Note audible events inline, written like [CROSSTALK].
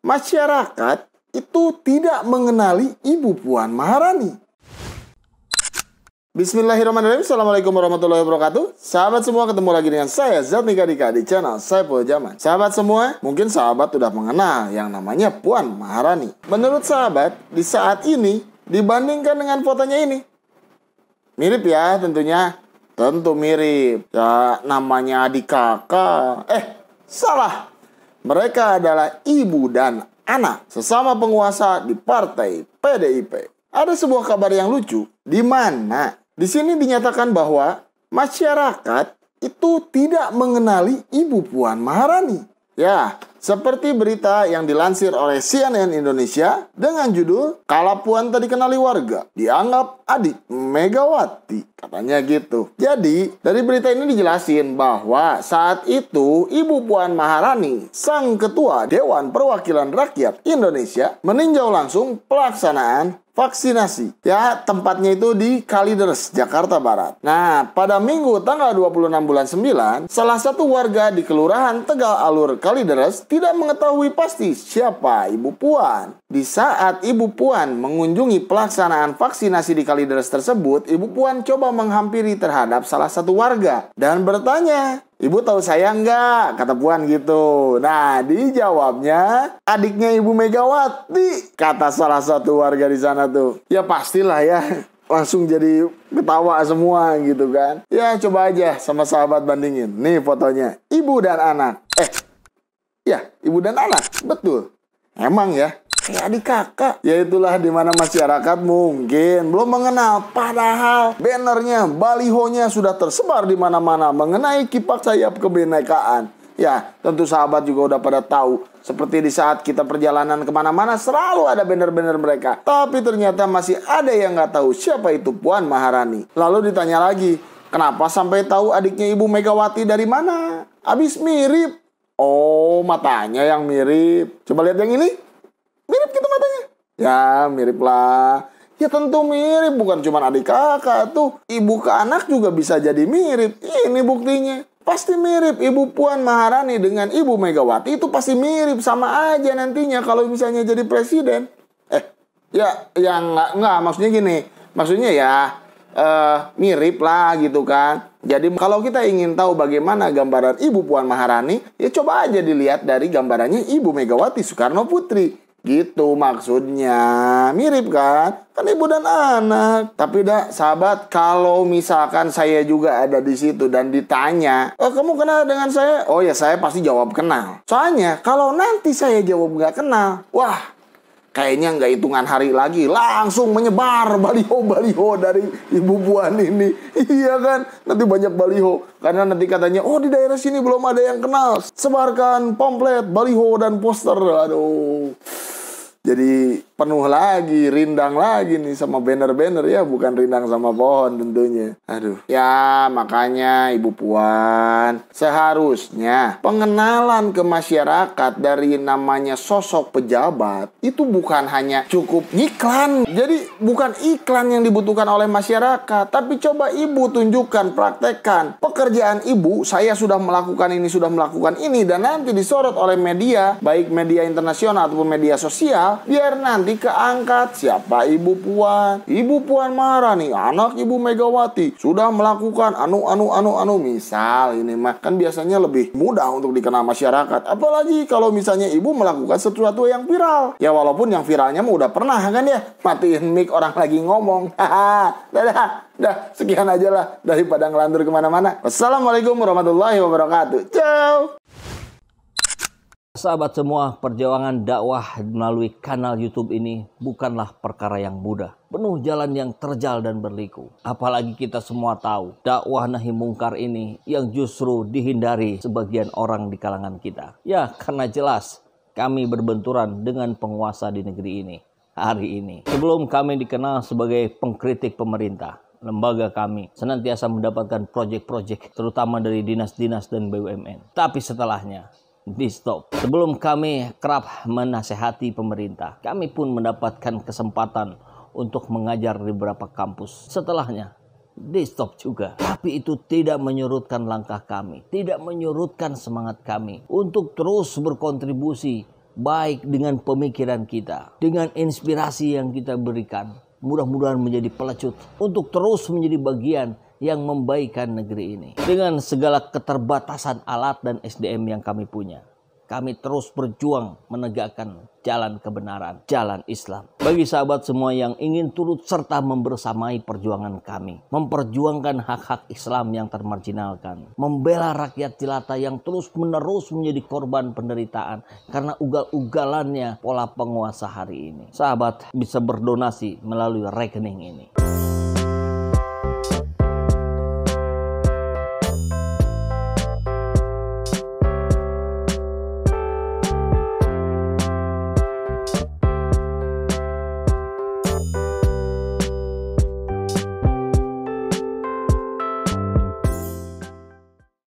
masyarakat itu tidak mengenali Ibu Puan Maharani. Bismillahirrahmanirrahim. Assalamualaikum warahmatullahi wabarakatuh. Sahabat semua ketemu lagi dengan saya Nika Dika di channel Saiful Zaman. Sahabat semua, mungkin sahabat sudah mengenal yang namanya Puan Maharani. Menurut sahabat, di saat ini dibandingkan dengan fotonya ini. Mirip ya tentunya. Tentu mirip. Ya namanya adik kakak. Eh, salah mereka adalah ibu dan anak sesama penguasa di partai PDIP. Ada sebuah kabar yang lucu di mana di sini dinyatakan bahwa masyarakat itu tidak mengenali Ibu Puan Maharani. Ya, seperti berita yang dilansir oleh CNN Indonesia dengan judul Kalau Puan tadi kenali warga, dianggap adik Megawati. Katanya gitu. Jadi, dari berita ini dijelasin bahwa saat itu Ibu Puan Maharani, sang ketua Dewan Perwakilan Rakyat Indonesia, meninjau langsung pelaksanaan vaksinasi. Ya, tempatnya itu di Kalideres, Jakarta Barat. Nah, pada minggu tanggal 26 bulan 9, salah satu warga di Kelurahan Tegal Alur Kalideres tidak mengetahui pasti siapa Ibu Puan. Di saat Ibu Puan mengunjungi pelaksanaan vaksinasi di Kalideres tersebut, Ibu Puan coba menghampiri terhadap salah satu warga dan bertanya, Ibu tahu saya enggak? Kata Puan gitu. Nah, dijawabnya adiknya Ibu Megawati, kata salah satu warga di sana tuh. Ya pastilah ya, langsung jadi ketawa semua gitu kan. Ya coba aja sama sahabat bandingin. Nih fotonya, ibu dan anak. Eh, ya ibu dan anak, betul. Emang ya, kayak adik kakak. Ya itulah dimana masyarakat mungkin belum mengenal padahal bannernya, balihonya sudah tersebar di mana-mana mengenai kipak sayap kebinekaan. Ya, tentu sahabat juga udah pada tahu. Seperti di saat kita perjalanan kemana-mana selalu ada banner-banner mereka. Tapi ternyata masih ada yang nggak tahu siapa itu Puan Maharani. Lalu ditanya lagi, kenapa sampai tahu adiknya Ibu Megawati dari mana? Abis mirip. Oh, matanya yang mirip. Coba lihat yang ini. Ya mirip lah. Ya tentu mirip, bukan cuma adik kakak tuh. Ibu ke anak juga bisa jadi mirip. Ini buktinya. Pasti mirip Ibu Puan Maharani dengan Ibu Megawati itu pasti mirip sama aja nantinya kalau misalnya jadi presiden. Eh, ya yang nggak nggak maksudnya gini. Maksudnya ya uh, mirip lah gitu kan. Jadi kalau kita ingin tahu bagaimana gambaran Ibu Puan Maharani, ya coba aja dilihat dari gambarannya Ibu Megawati Soekarno Putri. Gitu maksudnya. Mirip kan? Kan ibu dan anak. Tapi dah sahabat, kalau misalkan saya juga ada di situ dan ditanya, "Oh, kamu kenal dengan saya?" Oh ya, saya pasti jawab kenal. Soalnya kalau nanti saya jawab nggak kenal, wah kayaknya nggak hitungan hari lagi langsung menyebar baliho-baliho dari ibu puan ini [LAUGHS] iya kan nanti banyak baliho karena nanti katanya oh di daerah sini belum ada yang kenal sebarkan pamflet baliho dan poster aduh jadi penuh lagi, rindang lagi nih sama banner-banner ya, bukan rindang sama pohon tentunya. Aduh. Ya, makanya Ibu Puan, seharusnya pengenalan ke masyarakat dari namanya sosok pejabat itu bukan hanya cukup iklan. Jadi bukan iklan yang dibutuhkan oleh masyarakat, tapi coba Ibu tunjukkan, praktekkan. Pekerjaan Ibu, saya sudah melakukan ini, sudah melakukan ini dan nanti disorot oleh media, baik media internasional ataupun media sosial Biar nanti keangkat siapa Ibu Puan. Ibu Puan marah nih, anak Ibu Megawati sudah melakukan anu anu anu anu misal ini mah kan biasanya lebih mudah untuk dikenal masyarakat. Apalagi kalau misalnya Ibu melakukan sesuatu yang viral. Ya walaupun yang viralnya mah udah pernah kan ya. Matiin mic orang lagi ngomong. [LAUGHS] Dadah. Dah, sekian aja lah daripada ngelantur kemana-mana. Wassalamualaikum warahmatullahi wabarakatuh. Ciao. Sahabat semua, perjuangan dakwah melalui kanal YouTube ini bukanlah perkara yang mudah. Penuh jalan yang terjal dan berliku. Apalagi kita semua tahu, dakwah nahi mungkar ini yang justru dihindari sebagian orang di kalangan kita. Ya, karena jelas kami berbenturan dengan penguasa di negeri ini hari ini. Sebelum kami dikenal sebagai pengkritik pemerintah, lembaga kami senantiasa mendapatkan proyek-proyek terutama dari dinas-dinas dan BUMN. Tapi setelahnya, di stop. Sebelum kami kerap menasehati pemerintah, kami pun mendapatkan kesempatan untuk mengajar di beberapa kampus. Setelahnya, di stop juga. Tapi itu tidak menyurutkan langkah kami, tidak menyurutkan semangat kami untuk terus berkontribusi baik dengan pemikiran kita, dengan inspirasi yang kita berikan, mudah-mudahan menjadi pelecut untuk terus menjadi bagian yang membaikan negeri ini dengan segala keterbatasan alat dan SDM yang kami punya kami terus berjuang menegakkan jalan kebenaran, jalan Islam. Bagi sahabat semua yang ingin turut serta membersamai perjuangan kami, memperjuangkan hak-hak Islam yang termarginalkan, membela rakyat jelata yang terus-menerus menjadi korban penderitaan karena ugal-ugalannya pola penguasa hari ini. Sahabat bisa berdonasi melalui rekening ini.